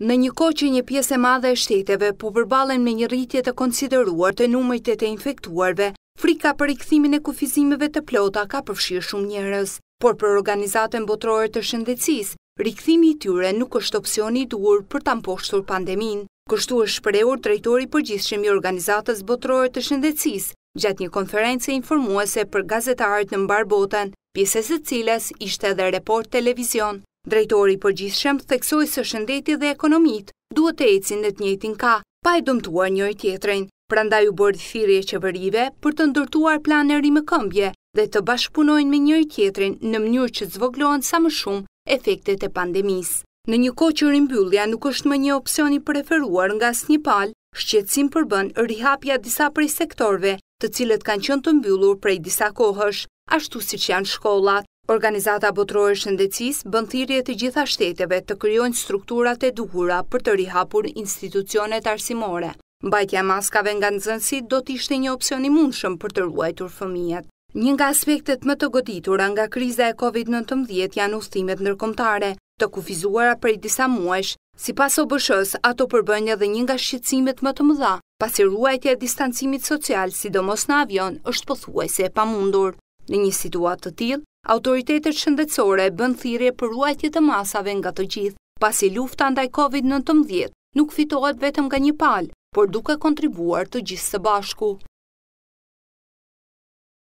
Në një ko që një pjesë e madhe e shteteve po përbalen me një rritje të konsideruar të numëjtet e infektuarve, frika për i këthimin e kufizimeve të plota ka përfshirë shumë njërës, por për organizatën botrore të shëndecis, rikëthimi i tyre nuk është opcioni duur për të amposhtur pandemin. Kështu është shpreur drejtori për gjithshemi organizatës botrore të shëndecis, gjatë një konference informuese për gazetarët në mbar botën, pjesës e cilës ishte edhe report televizion. Drejtori për gjithë shem theksoj se shëndeti dhe ekonomit duhet të ecin në të njëtin ka, pa e dëmtuar njëri tjetrejnë. Prandaj u bërë thirrje qeverive për të ndërtuar plan e këmbje dhe të bashkëpunojnë me njëri tjetrin në mënyrë që zvoglohen sa më shumë efektet e pandemisë. Në një kohë që rimbyllja nuk është më një opsion i preferuar nga asnjë shqetsim përbën rihapja disa prej sektorëve, të cilët kanë qenë të mbyllur prej disa kohësh, ashtu siç janë shkollat. Organizata Botërore Shëndecis bën thirrje të gjitha shteteve të krijojnë strukturat e duhura për të rihapur institucionet arsimore. Mbajtja e maskave nga nzanësit do të ishte një opsion i mundshëm për të ruajtur fëmijët. Një nga aspektet më të goditura nga kriza e COVID-19 janë udhëtimet ndërkombëtare, të kufizuara për disa pas Sipas bëshës ato përbëjnë edhe një nga shqetësimet më të mëdha, pasi ruajtja e distancimit social, sidomos në avion, është pothuajse e pamundur në një situatë të tillë. Autoritetet shëndetsore bën thirje për ruajtje të masave nga të gjithë, pasi lufta ndaj COVID-19 nuk fitohet vetëm nga një palë, por duke kontribuar të gjithë së bashku.